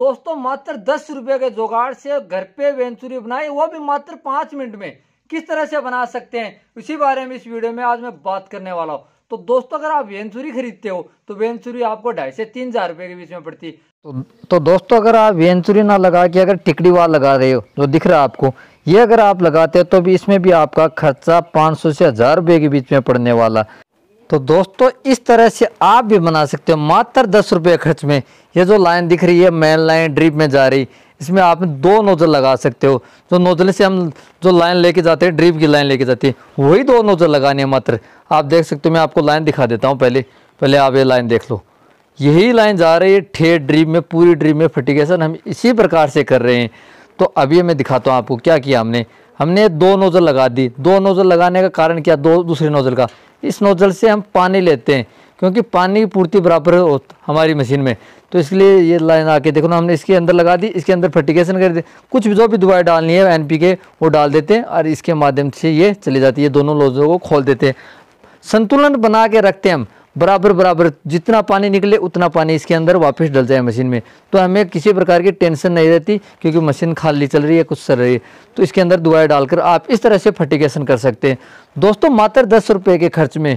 दोस्तों मात्र दस रुपए के जुगाड़ से घर पे वेंचुरी बनाए वो भी मात्र पांच मिनट में किस तरह से बना सकते हैं इसी बारे में इस वीडियो में आज मैं बात करने वाला हूँ तो दोस्तों अगर आप वेंचुरी खरीदते हो तो वेंचुरी आपको ढाई से तीन हजार रुपए के बीच में पड़ती तो तो दोस्तों अगर आप वेंचुरी ना लगा के अगर टिकड़ी वाल लगा रहे हो जो दिख रहा है आपको ये अगर आप लगाते हो तो भी इसमें भी आपका खर्चा 500 से हज़ार रुपए के बीच में पड़ने वाला तो दोस्तों इस तरह से आप भी बना सकते हो मात्र दस रुपये खर्च में ये जो लाइन दिख रही है मेन लाइन ड्रिप में जा रही इसमें आप दो नोजल लगा सकते हो जो नोजल से हम जो लाइन लेके जाते हैं ड्रीप की लाइन लेके जाती है वही दो नोजल लगाने हैं मात्र आप देख सकते हो मैं आपको लाइन दिखा देता हूँ पहले पहले आप ये लाइन देख लो यही लाइन जा रही है ठेठ ड्रीप में पूरी ड्रीप में फर्टिगेशन हम इसी प्रकार से कर रहे हैं तो अभी मैं दिखाता हूँ आपको क्या किया हमने हमने दो नोजल लगा दी दो नोजल लगाने का कारण क्या दो दूसरे नोजल का इस नोजल से हम पानी लेते हैं क्योंकि पानी की पूर्ति बराबर हो हमारी मशीन में तो इसलिए ये लाइन आके देखो ना हमने इसके अंदर लगा दी इसके अंदर फर्टिकेशन कर दी कुछ भी जो भी दवाई डालनी है एन पी के वो डाल देते हैं और इसके माध्यम से ये चली जाती है दोनों लोजों को खोल देते हैं संतुलन बना के रखते हैं हम बराबर बराबर जितना पानी निकले उतना पानी इसके अंदर वापस डल जाए मशीन में तो हमें किसी प्रकार की टेंशन नहीं रहती क्योंकि मशीन खाली चल रही है कुछ सर रही है तो इसके अंदर दुआएँ डालकर आप इस तरह से फर्टिकेशन कर सकते हैं दोस्तों मात्र दस रुपये के खर्च में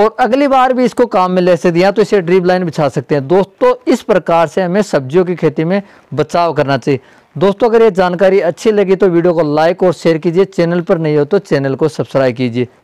और अगली बार भी इसको काम में ले से दिया तो इसे ड्रीप लाइन बिछा सकते हैं दोस्तों इस प्रकार से हमें सब्जियों की खेती में बचाव करना चाहिए दोस्तों अगर ये जानकारी अच्छी लगी तो वीडियो को लाइक और शेयर कीजिए चैनल पर नहीं हो तो चैनल को सब्सक्राइब कीजिए